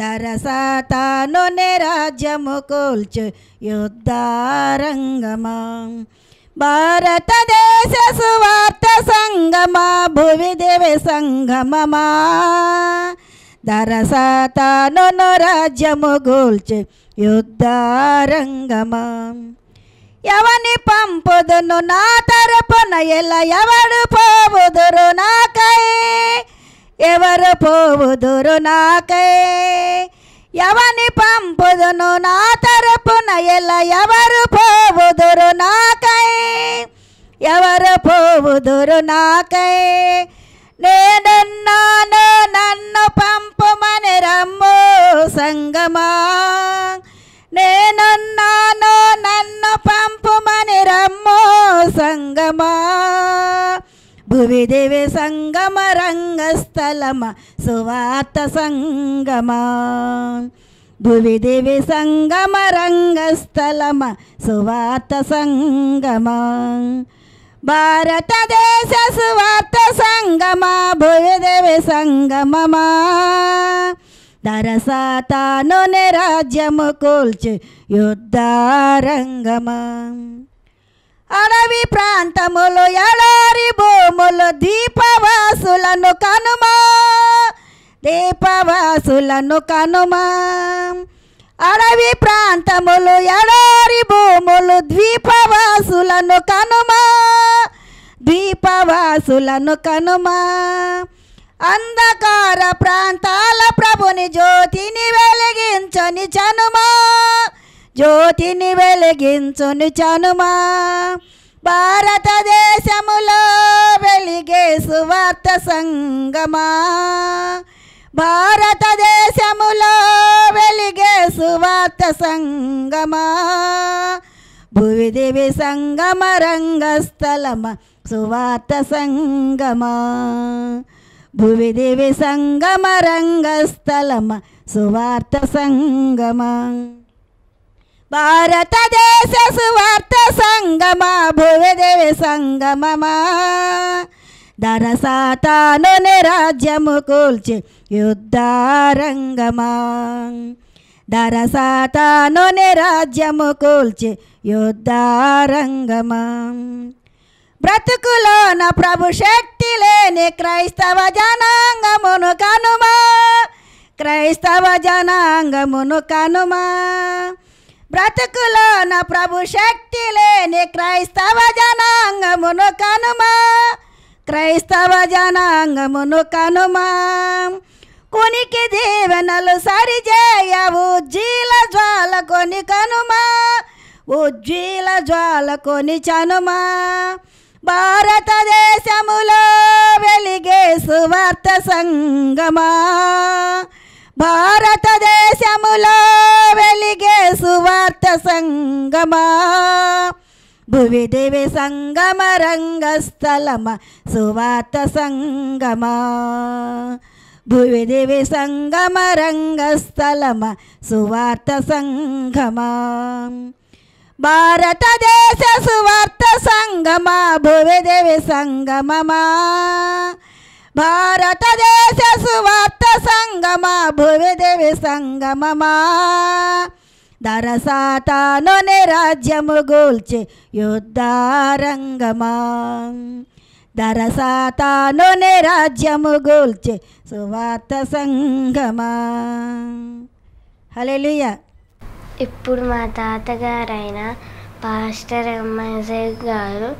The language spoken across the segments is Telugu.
దర సాతానుని రాజ్యము కూల్చు యుద్ధారంగమా భారతదేశ సువార్త సంగమా భువిదేవ సంగమమా దరసాతాను రాజ్యము గూల్చి యుద్ధారంగమా ఎవని పంపుదును నా తరపున ఎలా ఎవడు పోవుదురు నాకై ఎవరు పోవుదురు నాకై ఎవని పంపుదును నా తరపున ఎలా ఎవరు పోవుదురు నాకై ఎవరు పోవుదురు నాకై నేనున్నాను నన్ను పంపుమని రమ్ము సంగమా నేనున్నాను నన్ను పంపుమని రమ్ము సంగమా భువిదివి సంగమ రంగస్థలమ సువాత సంగమ భువిదివి సంగమ రంగస్థలమ సువాత సంగమ భారతదేశ సువాత సంగమ భువిదివి సంగమమా దరసా తాను రాజ్యము కూల్చి యుద్ధారంగమా అడవి ప్రాంతములు ఎడారి భూములు దీపవాసులను కనుమా దీపవాసులను కనుమా అడవి ప్రాంతములు ఎడారి భూములు ద్వీపవాసులను కనుమా ద్వీపవాసులను కనుమా అంధకార ప్రాంతాల ప్రభుని జ్యోతిని వెలిగించని చనుమా జ్యోతిని వెలిగించును చనుమా భారతదేశములో వెలిగే సువార్త సంగమా భారతదేశములో వెలిగే సువార్త సంగమా భువిదివి సంగమ రంగస్థలమ సువార్త సంగమా భువిదివి సంగమ రంగస్థలమ సువార్త సంగమా భారతదేశ సువార్త సంగమా భువదేవి సంగమమా దరసాతాను రాజ్యము కూల్చి యుద్ధారంగమా దరసాతాను రాజ్యము కూల్చి యుద్ధారంగమా బ్రతుకులోన ప్రభు శక్తి లేని క్రైస్తవ జనాంగమును కనుమా క్రైస్తవ జనాంగమును కనుమా బ్రతుకులో నా ప్రభు శక్తి లేని క్రైస్తవ జనాంగమును కనుమా క్రైస్తవ జనాంగమును కనుమా కొనికి దీవెనలు సరిచేయ ఉజ్జీల జ్వాల కొని కనుమా ఉజ్జీల జ్వాల కొని చనుమా భారతదేశములో వెలిగే సువార్త సంగమా భారతదేశములో సంగమా భువి దేవి సంగమ రంగస్థలమ సువార్త సంగమా భువి దేవి సంగమ రంగస్థలమ సువార్త సంగమా భారతదేశ సువార్త సంగమా భువి దేవి సంగమమా భారతదేశ సువార్త సంగమా భువి దేవి సంగమమా దరసాతనుని రాజ్యము గూల్చి యుద్ధారంగమా దరసాతనుని రాజ్యము గోల్చే సువార్త సంగమా హలెలుయ ఇప్పుడు మా తాతగారైన పాస్టర్ ఎంఎస్ఐ గారు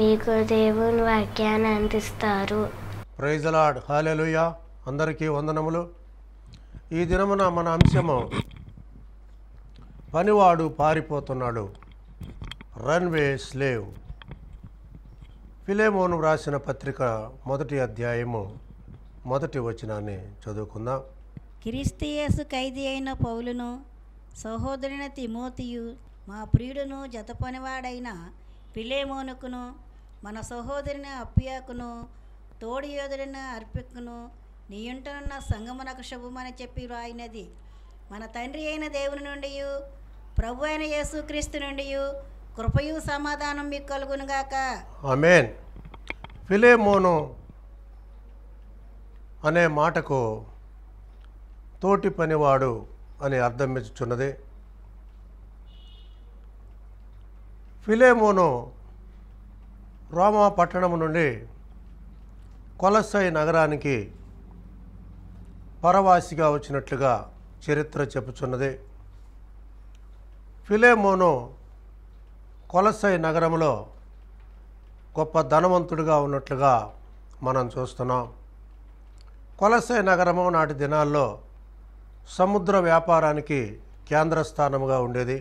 మీకు దేవుని వాక్యాన్ని అందిస్తారు ప్రైజ్ హాలెలుయా అందరికీ వందనములు ఈ దినమున మన అంశము పనివాడు పారిపోతున్నాడు రన్వే స్లేవ్ ఫిలేమోను వ్రాసిన పత్రిక మొదటి అధ్యాయము మొదటి వచనాన్ని చదువుకుందాం క్రీస్తుయేసు ఖైదీ అయిన పౌలును సహోదరుని తిమోతియు మా ప్రియుడును జతపనివాడైన పిలేమోనుకును మన సహోదరుని అప్పియాకును తోడి యోధుడిన అర్పికును నీయుంటనున్న సంగమునకు శుభమని చెప్పి వ్రాయినది మన తండ్రి అయిన దేవుని నుండి ప్రభు అయిన యేసుక్రీస్తు నుండి కృపయు సమాధానం మీకు కలుగునుగాక ఆమెన్ ఫిలేమోను అనే మాటకు తోటి పనివాడు అని అర్థం ఇచ్చుచున్నది ఫిలేమోను రోమా పట్టణం నుండి కొలసై నగరానికి పరవాసిగా వచ్చినట్లుగా చరిత్ర చెప్పుచున్నది ఫిలేమోను కొలసై నగరంలో గొప్ప ధనవంతుడిగా ఉన్నట్లుగా మనం చూస్తున్నాం కొలసై నగరము నాటి దినాల్లో సముద్ర వ్యాపారానికి కేంద్ర స్థానముగా ఉండేది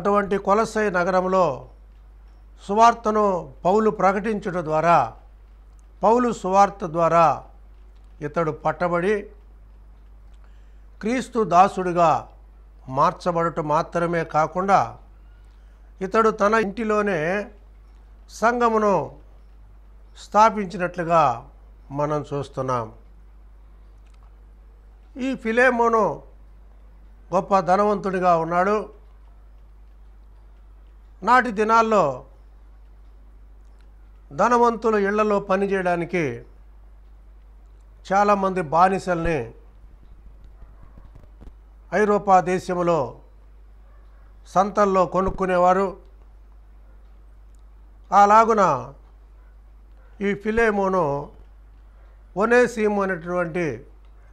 అటువంటి కొలసై నగరంలో సువార్తను పౌలు ప్రకటించడం ద్వారా పౌలు సువార్త ద్వారా ఇతడు పట్టబడి క్రీస్తు దాసుడిగా మార్చబడటం మాత్రమే కాకుండా ఇతడు తన ఇంటిలోనే సంఘమును స్థాపించినట్లుగా మనం చూస్తున్నాం ఈ ఫిలేమోను గొప్ప ధనవంతుడిగా ఉన్నాడు నాటి దినాల్లో ధనవంతుల ఇళ్లలో పనిచేయడానికి చాలామంది బానిసల్ని ఐరోపా దేశంలో సంతల్లో కొనుక్కునేవారు అలాగున ఈ ఫిలేమోను ఒనేసీము అనేటువంటి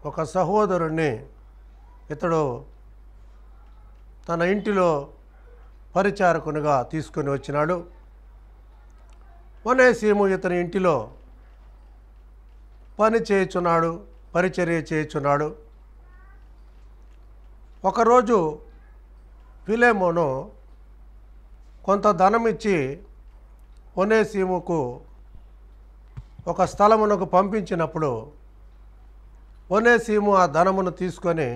ఒక సహోదరుణ్ణి ఇతడు తన ఇంటిలో పరిచారకునిగా తీసుకొని వచ్చినాడు ఒనేసీము ఇతని ఇంటిలో పని చేయుచున్నాడు పరిచర్య చేయుచున్నాడు ఒకరోజు ఫిలేమోను కొంత ధనం ఇచ్చి ఒనేసీముకు ఒక స్థలమునకు పంపించినప్పుడు ఒనేసీము ఆ ధనమును తీసుకొని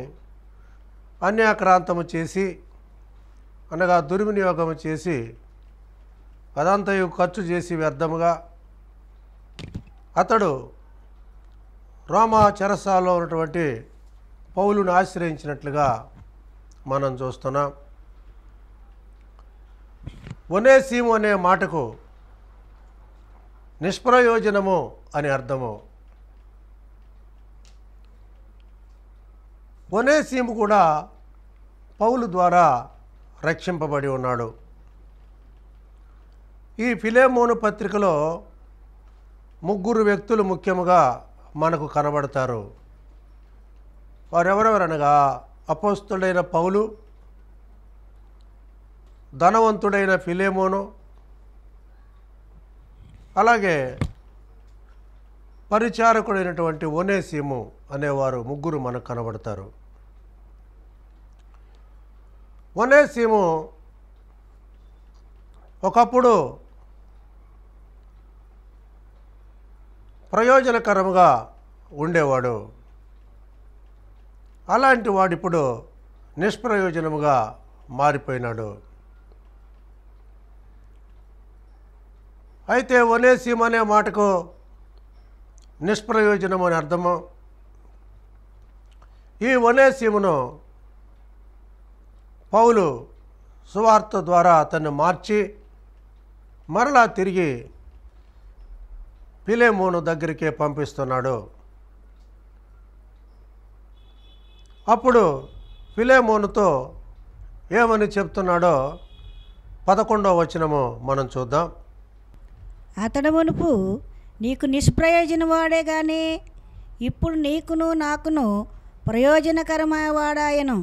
అన్యాక్రాంతము చేసి అనగా దుర్వినియోగము చేసి అదంతయు ఖర్చు చేసి వ్యర్థముగా అతడు రోమా చెరసాలో ఉన్నటువంటి పౌలును ఆశ్రయించినట్లుగా మనం చూస్తున్నాం ఒనేసీము అనే మాటకు నిష్ప్రయోజనము అని అర్థము ఒనేసీము కూడా పౌలు ద్వారా రక్షింపబడి ఉన్నాడు ఈ ఫిలేమోను పత్రికలో ముగ్గురు వ్యక్తులు ముఖ్యముగా మనకు కనబడతారు వారెవరెవరనగా అపోస్తుడైన పౌలు ధనవంతుడైన ఫిలేమోను అలాగే పరిచారకుడైనటువంటి ఒనేసిము అనేవారు ముగ్గురు మనకు కనబడతారు ఒనేసిము ఒకప్పుడు ప్రయోజనకరముగా ఉండేవాడు అలాంటి వాడిప్పుడు నిష్ప్రయోజనముగా మారిపోయినాడు అయితే ఒనేసిం అనే మాటకు నిష్ప్రయోజనం అని అర్థము ఈ ఒనేసిమును పౌలు సువార్త ద్వారా అతన్ని మార్చి మరలా తిరిగి పిలేమోను దగ్గరికే పంపిస్తున్నాడు అప్పుడు ఫిలేమోనుతో ఏమని చెప్తున్నాడో పదకొండో వచనము మనం చూద్దాం అతడు మునుపు నీకు నిష్ప్రయోజనం వాడే కానీ ఇప్పుడు నీకును నాకును వాడాయను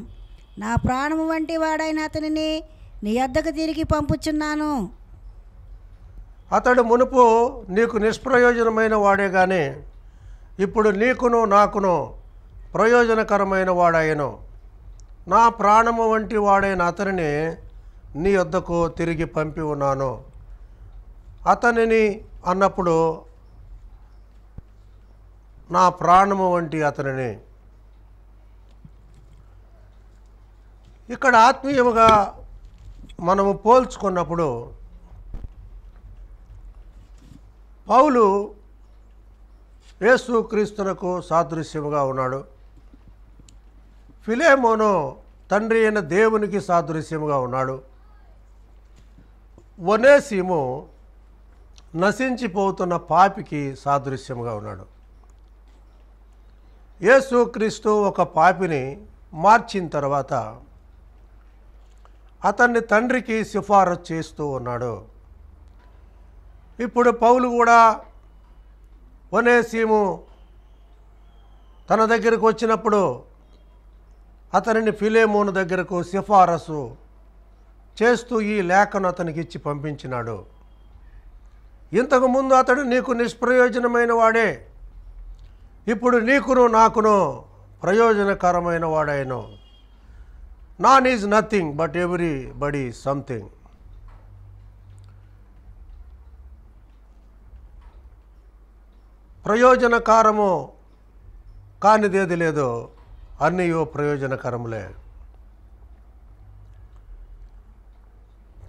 నా ప్రాణము వంటి వాడైన అతనిని నీ అద్దకు తిరిగి పంపుచున్నాను అతడు మునుపు నీకు నిష్ప్రయోజనమైన వాడే కానీ ఇప్పుడు నీకును నాకును ప్రయోజనకరమైన వాడాయను నా ప్రాణము వంటి వాడైన అతనిని నీ వద్దకు తిరిగి పంపి ఉన్నాను అతనిని అన్నప్పుడు నా ప్రాణము వంటి అతనిని ఇక్కడ ఆత్మీయముగా మనము పోల్చుకున్నప్పుడు పౌలు క్రీస్తునకు సాదృశ్యముగా ఉన్నాడు ఫిలేమోను తండ్రి అయిన దేవునికి సాదృశ్యముగా ఉన్నాడు ఒనేసీము నశించిపోతున్న పాపికి సాదృశ్యముగా ఉన్నాడు యేసుక్రీస్తు ఒక పాపిని మార్చిన తర్వాత అతన్ని తండ్రికి సిఫారసు చేస్తూ ఉన్నాడు ఇప్పుడు పౌలు కూడా వనేసీము తన దగ్గరికి వచ్చినప్పుడు అతనిని ఫిలేమోను దగ్గరకు సిఫారసు చేస్తూ ఈ లేఖను అతనికి ఇచ్చి పంపించినాడు ఇంతకుముందు అతడు నీకు నిష్ప్రయోజనమైన వాడే ఇప్పుడు నీకును నాకును ప్రయోజనకరమైన వాడైనా none is nothing but everybody something ప్రయోజనకారము కానిదేది లేదో అన్నయో ప్రయోజనకరములే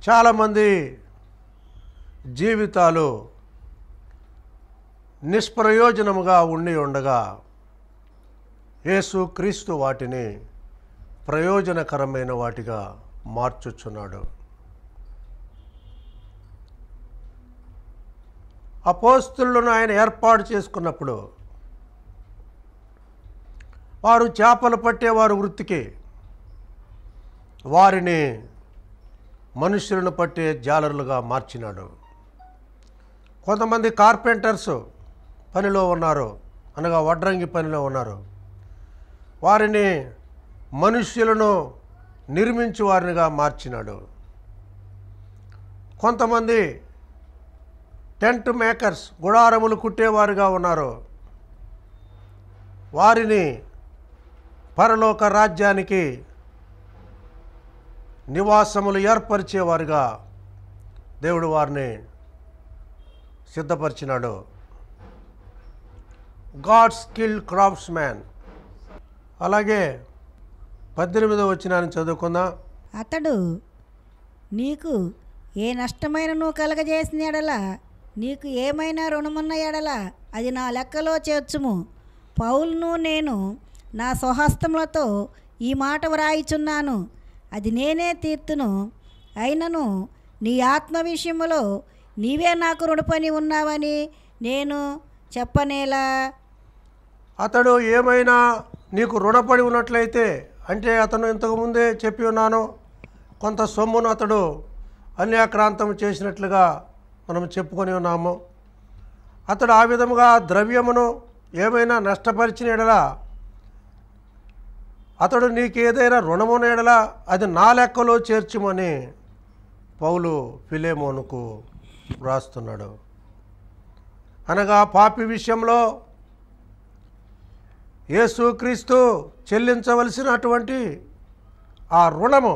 చాలామంది జీవితాలు నిష్ప్రయోజనముగా ఉండి ఉండగా యేసు క్రీస్తు వాటిని ప్రయోజనకరమైన వాటిగా మార్చుచున్నాడు అపోస్తులను ఆయన ఏర్పాటు చేసుకున్నప్పుడు వారు చేపలు పట్టేవారు వృత్తికే వారిని మనుషులను పట్టే జాలరులుగా మార్చినాడు కొంతమంది కార్పెంటర్స్ పనిలో ఉన్నారు అనగా వడ్రంగి పనిలో ఉన్నారు వారిని మనుష్యులను నిర్మించి వారినిగా మార్చినాడు కొంతమంది టెంట్ మేకర్స్ గుడారములు కుట్టేవారుగా ఉన్నారు వారిని పరలోక రాజ్యానికి నివాసములు ఏర్పరిచేవారుగా దేవుడు వారిని సిద్ధపరిచినాడు గాడ్ స్కిల్ క్రాఫ్ట్స్ మ్యాన్ అలాగే పద్దెనిమిదో వచ్చినాన్ని చదువుకుందా అతడు నీకు ఏ నష్టమైన నువ్వు కలగజేసిన ఎడలా నీకు ఏమైనా రుణమున్న ఎడలా అది నా లెక్కలో చేర్చుము పౌల్ను నేను నా స్వహస్తములతో ఈ మాట వ్రాయిచున్నాను అది నేనే తీర్తును అయినను నీ ఆత్మ విషయములో నీవే నాకు రుణపని ఉన్నావని నేను చెప్పనేలా అతడు ఏమైనా నీకు రుణపడి ఉన్నట్లయితే అంటే అతను ఇంతకుముందే చెప్పి ఉన్నాను కొంత సొమ్మును అతడు అన్యాక్రాంతం చేసినట్లుగా మనం చెప్పుకొని ఉన్నాము అతడు ఆ విధముగా ద్రవ్యమును ఏమైనా నష్టపరిచిన ఎడలా అతడు నీకేదైనా రుణమునేడల అది నా లెక్కలో చేర్చుమని పౌలు ఫిలేమోనుకు వ్రాస్తున్నాడు అనగా పాపి విషయంలో యేసుక్రీస్తు చెల్లించవలసినటువంటి ఆ రుణము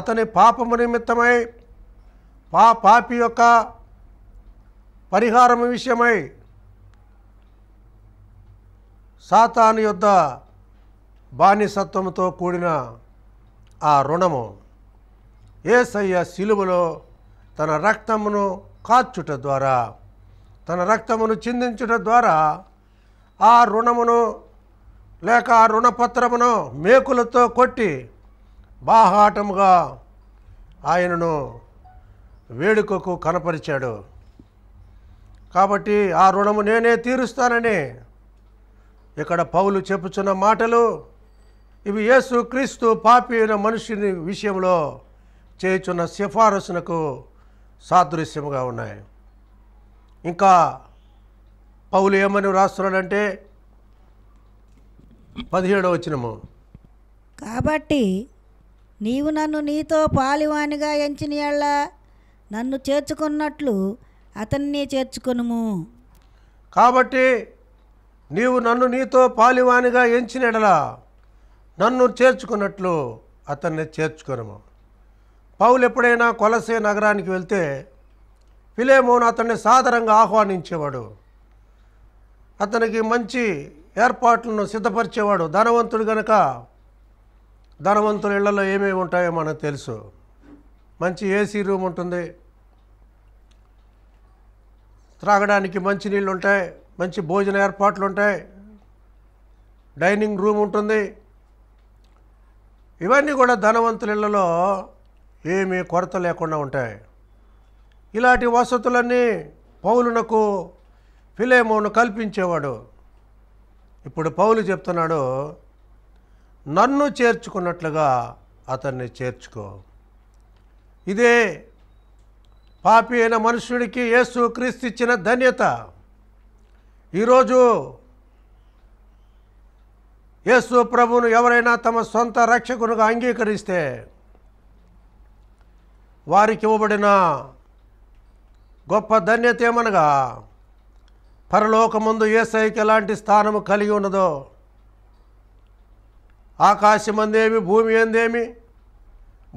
అతని పాపము నిమిత్తమై పా పాపి యొక్క పరిహారం విషయమై సాతాను యొద్ బానిసత్వంతో కూడిన ఆ రుణము ఏసయ్య శిలువలో తన రక్తమును కాచుట ద్వారా తన రక్తమును చిందించుట ద్వారా ఆ రుణమును లేక ఆ రుణపత్రమును మేకులతో కొట్టి బాహాటముగా ఆయనను వేడుకకు కనపరిచాడు కాబట్టి ఆ రుణము నేనే తీరుస్తానని ఇక్కడ పౌలు చెప్పుచున్న మాటలు ఇవి యేసు క్రీస్తు పాపి అయిన మనుషుని విషయంలో చేయుచున్న సిఫారసునకు సాదృశ్యముగా ఉన్నాయి ఇంకా పౌలు ఏమని వ్రాస్తున్నాడంటే పదిహేడో వచ్చినము కాబట్టి నీవు నన్ను నీతో పాలివానిగా ఎంచిన నన్ను చేర్చుకున్నట్లు అతన్ని చేర్చుకును కాబట్టి నీవు నన్ను నీతో పాలివానిగా ఎంచినడలా నన్ను చేర్చుకున్నట్లు అతన్ని చేర్చుకొనము పౌలు ఎప్పుడైనా కొలసే నగరానికి వెళ్తే ఫిలేమోన్ అతన్ని సాదరంగా ఆహ్వానించేవాడు అతనికి మంచి ఏర్పాట్లను సిద్ధపరిచేవాడు ధనవంతుడు గనక ధనవంతుల ఇళ్లలో ఏమేమి ఉంటాయో మనకు తెలుసు మంచి ఏసీ రూమ్ ఉంటుంది త్రాగడానికి మంచి నీళ్ళు ఉంటాయి మంచి భోజన ఏర్పాట్లు ఉంటాయి డైనింగ్ రూమ్ ఉంటుంది ఇవన్నీ కూడా ధనవంతుల ఇళ్లలో ఏమీ కొరత లేకుండా ఉంటాయి ఇలాంటి వసతులన్నీ పౌలునకు ఫిలేమోను కల్పించేవాడు ఇప్పుడు పౌలు చెప్తున్నాడు నన్ను చేర్చుకున్నట్లుగా అతన్ని చేర్చుకో ఇదే పాపి అయిన మనుషుడికి యేసు క్రీస్తు ఇచ్చిన ధన్యత ఈరోజు యేసు ప్రభును ఎవరైనా తమ సొంత రక్షకునుగా అంగీకరిస్తే వారికి ఇవ్వబడిన గొప్ప ధన్యత ఏమనగా పరలోకముందు ఏసైకి ఎలాంటి స్థానము కలిగి ఉన్నదో ఆకాశం అందేమి భూమి ఏందేమి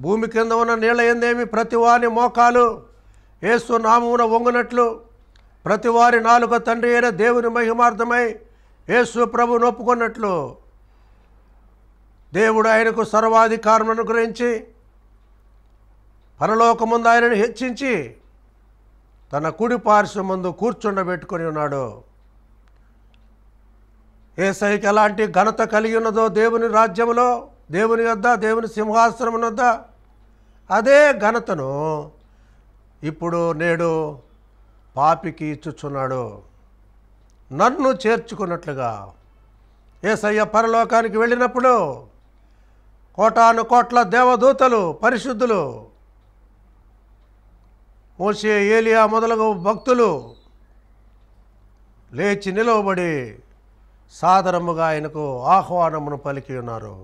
భూమి కింద ఉన్న నీళ్ళ ఎందేమి ప్రతి వాని మోకాలు ఏసు నామున వంగునట్లు ప్రతి వారి నాలుగ తండ్రి అయిన దేవుని మహిమార్థమై యేసు ప్రభు నొప్పుకున్నట్లు దేవుడు ఆయనకు సర్వాధికారం అనుగ్రహించి పరలోకముందు ఆయనను హెచ్చించి తన కుడి పార్శ్వం ముందు కూర్చుండబెట్టుకొని ఉన్నాడు ఏసైకి ఎలాంటి ఘనత కలిగి ఉన్నదో దేవుని రాజ్యంలో దేవుని వద్ద దేవుని సింహాసనం వద్ద అదే ఘనతను ఇప్పుడు నేడు పాపికి ఇచ్చుచున్నాడు నన్ను చేర్చుకున్నట్లుగా ఏసయ్య పరలోకానికి వెళ్ళినప్పుడు కోటాను కోట్ల దేవదూతలు పరిశుద్ధులు మోసే ఏలియా మొదలగు భక్తులు లేచి నిలవబడి సాదరముగా ఆయనకు ఆహ్వానమును పలికి ఉన్నారు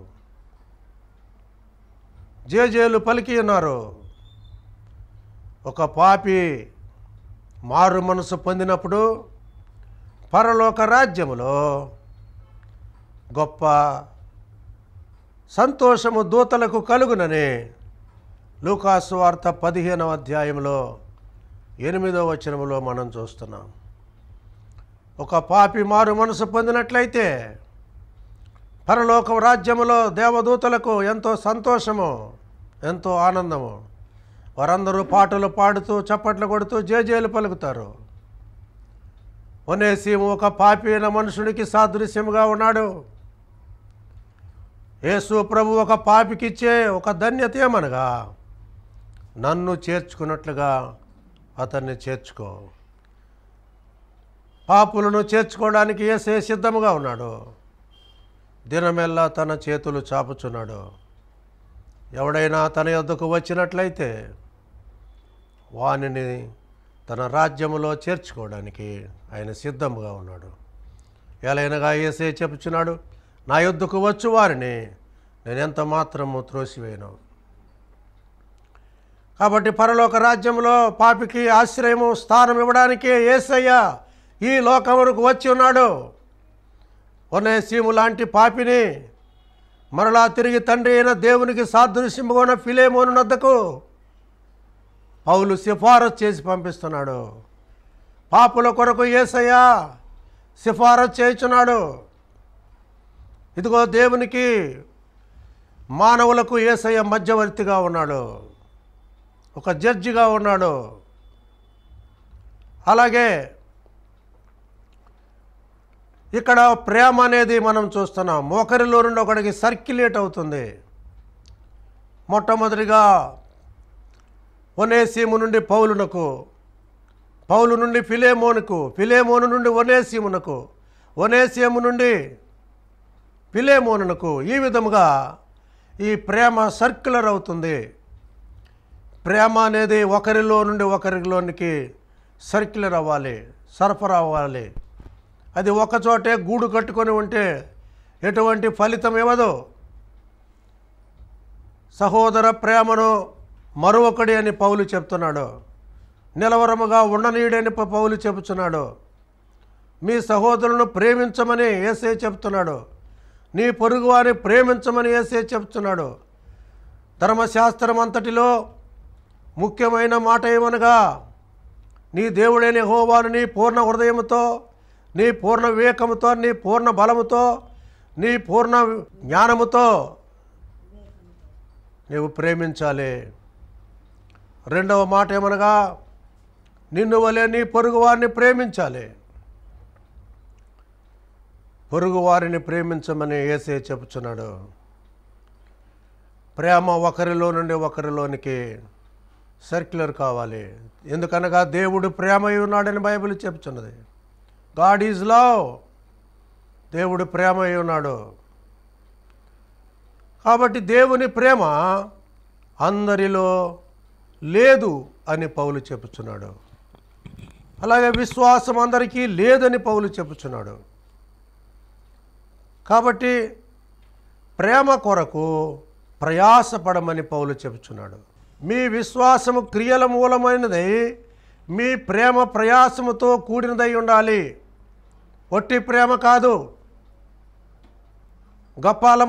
జేజేలు పలికి ఉన్నారు ఒక పాపి మారు మనసు పొందినప్పుడు పరలోక రాజ్యములో గొప్ప సంతోషము దూతలకు కలుగునని లూకాసు వార్త పదిహేనవ అధ్యాయంలో ఎనిమిదవ వచనములో మనం చూస్తున్నాం ఒక పాపి మారు మనసు పొందినట్లయితే పరలోక రాజ్యములో దేవదూతలకు ఎంతో సంతోషము ఎంతో ఆనందము వారందరూ పాటలు పాడుతూ చప్పట్లు కొడుతూ జేజేలు పలుకుతారు ఒనేసీము ఒక పాపీన మనుషునికి సాదృశ్యముగా ఉన్నాడు యేసు ప్రభు ఒక పాపికిచ్చే ఒక ధన్యత ఏమనగా నన్ను చేర్చుకున్నట్లుగా అతన్ని చేర్చుకో పాపులను చేర్చుకోవడానికి ఏసే సిద్ధముగా ఉన్నాడు దినమెల్లా తన చేతులు చాపుచున్నాడు ఎవడైనా తన యొద్దకు వచ్చినట్లయితే వానిని తన రాజ్యములో చేర్చుకోవడానికి ఆయన సిద్ధముగా ఉన్నాడు ఎలాగనగా ఏసే చెప్పుచున్నాడు నా యుద్ధకు వచ్చు వారిని నేను ఎంత మాత్రము త్రోసివేయను కాబట్టి పరలోక రాజ్యంలో పాపికి ఆశ్రయము స్థానం ఇవ్వడానికే ఏసయ్య ఈ లోకమునకు వచ్చి ఉన్నాడు సీము లాంటి పాపిని మరలా తిరిగి తండ్రి అయిన దేవునికి సాదృశ్యముగా ఉన్న ఫిలేమోను నద్దకు పౌలు సిఫారసు చేసి పంపిస్తున్నాడు పాపుల కొరకు ఏసయ్యా సిఫారసు చేయుచున్నాడు ఇదిగో దేవునికి మానవులకు ఏసయ్య మధ్యవర్తిగా ఉన్నాడు ఒక జడ్జిగా ఉన్నాడు అలాగే ఇక్కడ ప్రేమ అనేది మనం చూస్తున్నాం ఒకరిలో నుండి ఒకరికి సర్క్యులేట్ అవుతుంది మొట్టమొదటిగా ఒనేసీము నుండి పౌలునకు పౌలు నుండి ఫిలేమోనుకు ఫిలేమోను నుండి ఒనేసీమునకు ఒనేసీము నుండి ఫిలేమోనునకు ఈ విధముగా ఈ ప్రేమ సర్క్యులర్ అవుతుంది ప్రేమ అనేది ఒకరిలో నుండి ఒకరిలోనికి సర్క్యులర్ అవ్వాలి సరఫరా అవ్వాలి అది ఒకచోటే గూడు కట్టుకొని ఉంటే ఎటువంటి ఫలితం ఇవ్వదు సహోదర ప్రేమను మరొకడి అని పౌలు చెప్తున్నాడు నిలవరముగా ఉండనీయుడని పౌలు చెబుతున్నాడు మీ సహోదరులను ప్రేమించమని ఏసే చెప్తున్నాడు నీ పొరుగువారిని ప్రేమించమని ఏసే చెప్తున్నాడు ధర్మశాస్త్రం అంతటిలో ముఖ్యమైన మాట ఏమనగా నీ దేవుడైన హోవాను నీ పూర్ణ హృదయంతో నీ పూర్ణ వివేకముతో నీ పూర్ణ బలముతో నీ పూర్ణ జ్ఞానముతో నీవు ప్రేమించాలి రెండవ మాట ఏమనగా నిన్ను వలే నీ పొరుగువారిని ప్రేమించాలి పొరుగువారిని ప్రేమించమని ఏసే చెప్పుచున్నాడు ప్రేమ ఒకరిలో నుండి ఒకరిలోనికి సర్క్యులర్ కావాలి ఎందుకనగా దేవుడు ప్రేమ ఉన్నాడని బైబిల్ చెప్తున్నది గాడ్ ఈజ్ లవ్ దేవుడు ప్రేమ ఉన్నాడు కాబట్టి దేవుని ప్రేమ అందరిలో లేదు అని పౌలు చెప్పుచున్నాడు అలాగే విశ్వాసం అందరికీ లేదని పౌలు చెప్పుచున్నాడు కాబట్టి ప్రేమ కొరకు ప్రయాసపడమని పౌలు చెప్పుచున్నాడు మీ విశ్వాసము క్రియల మూలమైనదై మీ ప్రేమ ప్రయాసముతో కూడినదై ఉండాలి ఒట్టి ప్రేమ కాదు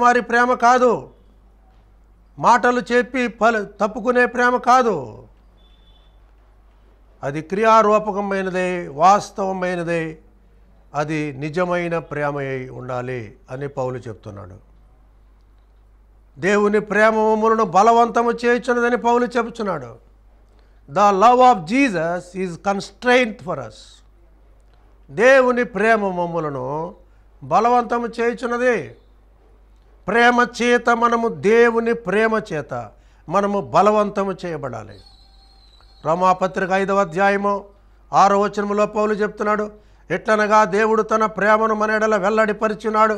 మారి ప్రేమ కాదు మాటలు చెప్పి పలు తప్పుకునే ప్రేమ కాదు అది క్రియారూపకమైనదే వాస్తవమైనదే అది నిజమైన ప్రేమ అయి ఉండాలి అని పౌలు చెప్తున్నాడు దేవుని ప్రేమ మమ్మలను బలవంతము చేయుచున్నదని పౌలు చెబుతున్నాడు the love of Jesus is constraint for us దేవుని ప్రేమ మమ్మలను బలవంతము చేయుచున్నది ప్రేమ చేత మనము దేవుని ప్రేమ చేత మనము బలవంతము చేయబడాలి రోమాపత్రిక ఐదవ అధ్యాయము ఆరో వచనములో పౌలు చెప్తున్నాడు ఎట్లనగా దేవుడు తన ప్రేమను మనెడల వెల్లడిపరిచినాడు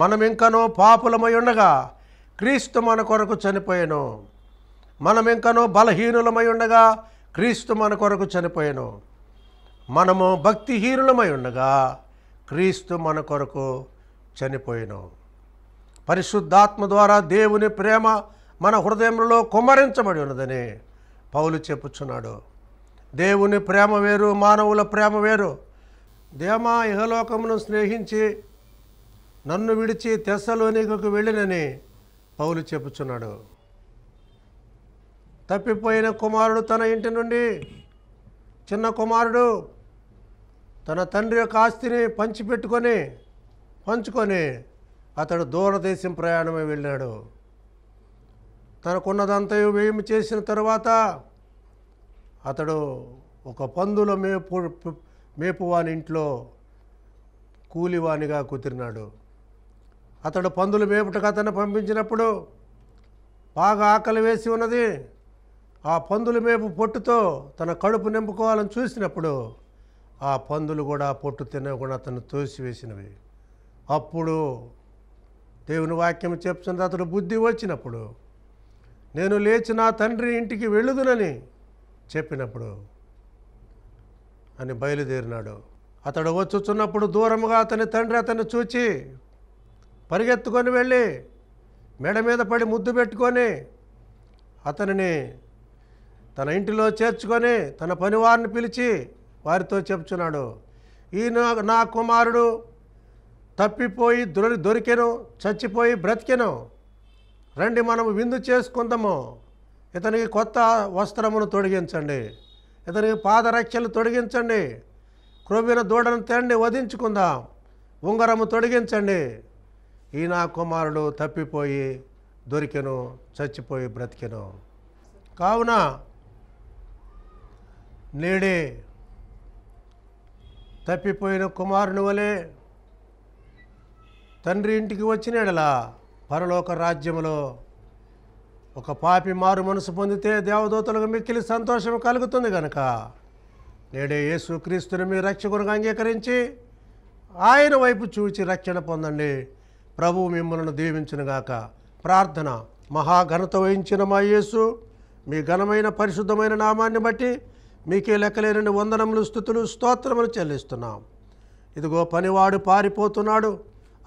మనం ఇంకనో పాపులమై ఉండగా క్రీస్తు మన కొరకు చనిపోయాను మనం ఇంకనో బలహీనులమై ఉండగా క్రీస్తు మన కొరకు చనిపోయాను మనము భక్తిహీనులమై ఉండగా క్రీస్తు మన కొరకు చనిపోయాను పరిశుద్ధాత్మ ద్వారా దేవుని ప్రేమ మన హృదయంలో కుమ్మరించబడి ఉన్నదని పౌలు చెప్పుచున్నాడు దేవుని ప్రేమ వేరు మానవుల ప్రేమ వేరు దేమా ఇహలోకమును స్నేహించి నన్ను విడిచి తెస్సలోనికి వెళ్ళినని పౌలు చెప్పుచున్నాడు తప్పిపోయిన కుమారుడు తన ఇంటి నుండి చిన్న కుమారుడు తన తండ్రి యొక్క ఆస్తిని పంచిపెట్టుకొని పంచుకొని అతడు దూరదేశం ప్రయాణమై వెళ్ళాడు తనకున్నదంతయు వ్యయం చేసిన తర్వాత అతడు ఒక పందుల మేపు మేపువాని ఇంట్లో కూలివానిగా కుదిరినాడు అతడు పందులు మేపుటకు అతను పంపించినప్పుడు బాగా ఆకలి వేసి ఉన్నది ఆ పందుల మేపు పొట్టుతో తన కడుపు నింపుకోవాలని చూసినప్పుడు ఆ పందులు కూడా పొట్టు తినకుండా అతను తోసివేసినవి అప్పుడు దేవుని వాక్యం చెప్తున్న అతడు బుద్ధి వచ్చినప్పుడు నేను లేచి నా తండ్రి ఇంటికి వెళ్ళుదునని చెప్పినప్పుడు అని బయలుదేరినాడు అతడు వచ్చుచున్నప్పుడు దూరముగా అతని తండ్రి అతన్ని చూచి పరిగెత్తుకొని వెళ్ళి మెడ మీద పడి ముద్దు పెట్టుకొని అతనిని తన ఇంటిలో చేర్చుకొని తన పనివారిని పిలిచి వారితో చెప్తున్నాడు ఈయన నా కుమారుడు తప్పిపోయి దొరి దొరికెను చచ్చిపోయి బ్రతికెను రండి మనము విందు చేసుకుందాము ఇతనికి కొత్త వస్త్రమును తొడిగించండి ఇతనికి పాదరక్షలు తొడిగించండి క్రొవ్విన దూడను తండి వధించుకుందాం ఉంగరము తొడిగించండి ఈ నా కుమారుడు తప్పిపోయి దొరికెను చచ్చిపోయి బ్రతికెను కావున నేడే తప్పిపోయిన కుమారుని వలె తండ్రి ఇంటికి ఎడలా పరలోక రాజ్యములో ఒక పాపి మారు మనసు పొందితే దేవదూతలకు మిక్కిలి సంతోషం కలుగుతుంది గనక నేడే యేసుక్రీస్తుని మీ రక్షకునిగా అంగీకరించి ఆయన వైపు చూచి రక్షణ పొందండి ప్రభు మిమ్మల్ని దీవించునుగాక ప్రార్థన మహాఘనత వహించిన మా యేసు మీ ఘనమైన పరిశుద్ధమైన నామాన్ని బట్టి మీకే లెక్కలేనని వందనములు స్థుతులు స్తోత్రములు చెల్లిస్తున్నాం ఇదిగో పనివాడు పారిపోతున్నాడు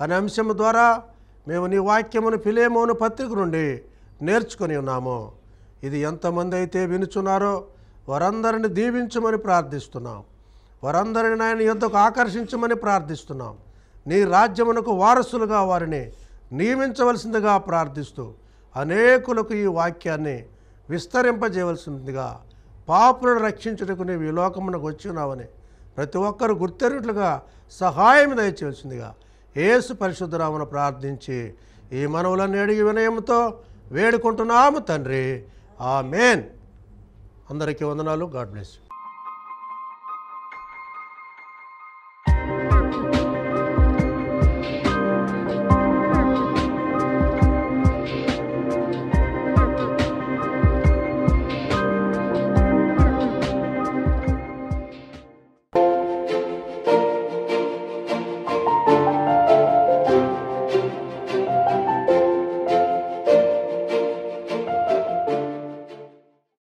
అనే అంశము ద్వారా మేము నీ వాక్యమును ఫిలేమోను పత్రిక నుండి నేర్చుకొని ఉన్నాము ఇది ఎంతమంది అయితే వినుచున్నారో వారందరిని దీవించమని ప్రార్థిస్తున్నాం వారందరిని ఆయన ఎంతకు ఆకర్షించమని ప్రార్థిస్తున్నాం నీ రాజ్యమునకు వారసులుగా వారిని నియమించవలసిందిగా ప్రార్థిస్తూ అనేకులకు ఈ వాక్యాన్ని విస్తరింపజేయవలసిందిగా పాపులను రక్షించుటకు నీవు ఈ లోకమునకు వచ్చి ఉన్నావని ప్రతి ఒక్కరు గుర్తెరినట్లుగా సహాయం దయచేయవలసిందిగా ఏసు పరిశుద్ధరామును ప్రార్థించి ఈ మనవులన్నీ అడిగి వినయంతో వేడుకుంటున్నాము తండ్రి ఆ మేన్ అందరికీ వందనాలు గాడ్ బ్లెస్